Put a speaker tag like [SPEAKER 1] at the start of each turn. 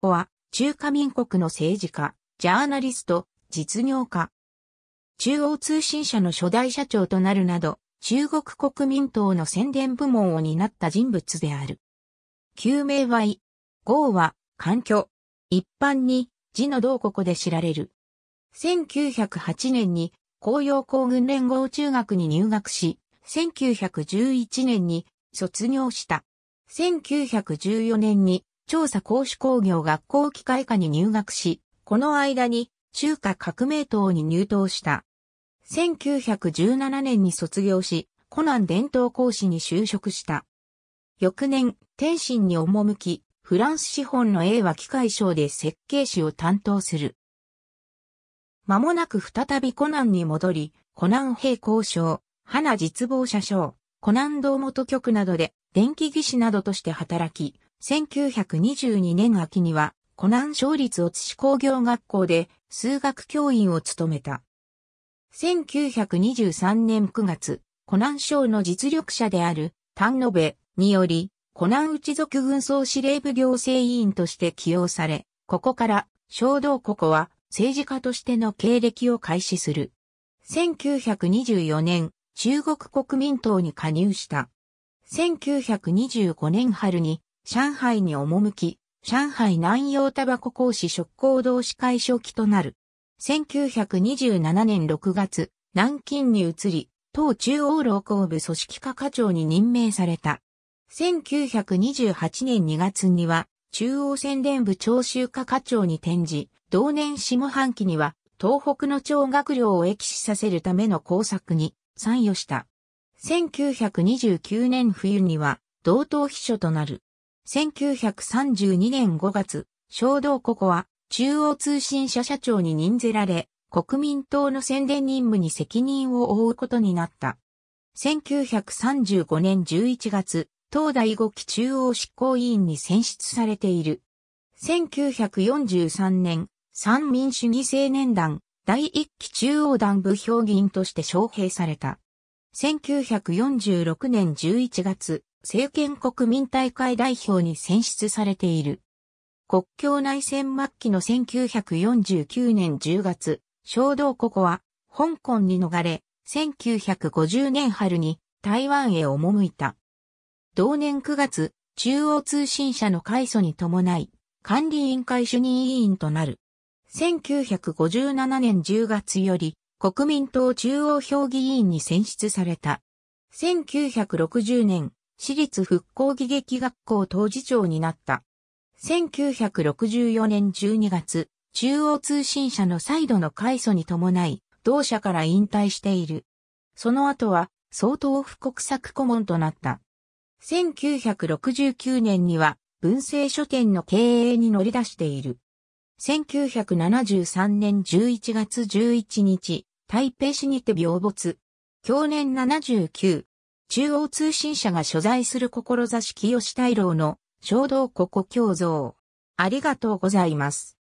[SPEAKER 1] 子は、中華民国の政治家、ジャーナリスト、実業家。中央通信社の初代社長となるなど、中国国民党の宣伝部門を担った人物である。旧名はイ、号は、環境。一般に、字の同国で知られる。1908年に、紅葉工軍連合中学に入学し、1911年に卒業した。1914年に調査公主工業学校機械科に入学し、この間に中華革命党に入党した。1917年に卒業し、コナン伝統講師に就職した。翌年、天津に赴き、フランス資本の英和機械賞で設計士を担当する。間もなく再びコナンに戻り、コナン兵工賞、花実望者賞、コナン道元局などで電気技師などとして働き、1922年秋には、湖南省立おつし工業学校で数学教員を務めた。1923年9月、湖南省の実力者である丹野部により、湖南内族軍総司令部行政委員として起用され、ここから小道ここは政治家としての経歴を開始する。1924年、中国国民党に加入した。1925年春に上海に赴き、上海南洋タバコ講師職行同士会書記となる。1927年6月、南京に移り、党中央労工部組織課課長に任命された。1928年2月には、中央宣伝部徴収課課長に転じ、同年下半期には、東北の聴学料を駅しさせるための工作に参与した。1929年冬には、同等秘書となる。1932年5月、小道国は中央通信社社長に任ぜられ、国民党の宣伝任務に責任を負うことになった。1935年11月、東大5期中央執行委員に選出されている。1943年、三民主義青年団第1期中央団部評議員として招聘された。1946年11月、政権国民大会代表に選出されている。国境内戦末期の1949年10月、衝動国は香港に逃れ、1950年春に台湾へ赴いた。同年9月、中央通信社の改祖に伴い、管理委員会主任委員となる。1957年10月より国民党中央評議委員に選出された。1960年、私立復興技劇学校当事長になった。1964年12月、中央通信社の再度の改祖に伴い、同社から引退している。その後は、総統府国策顧問となった。1969年には、文政書店の経営に乗り出している。1973年11月11日、台北市にて病没。去年79、中央通信社が所在する志清太郎の衝動ここ胸像。ありがとうございます。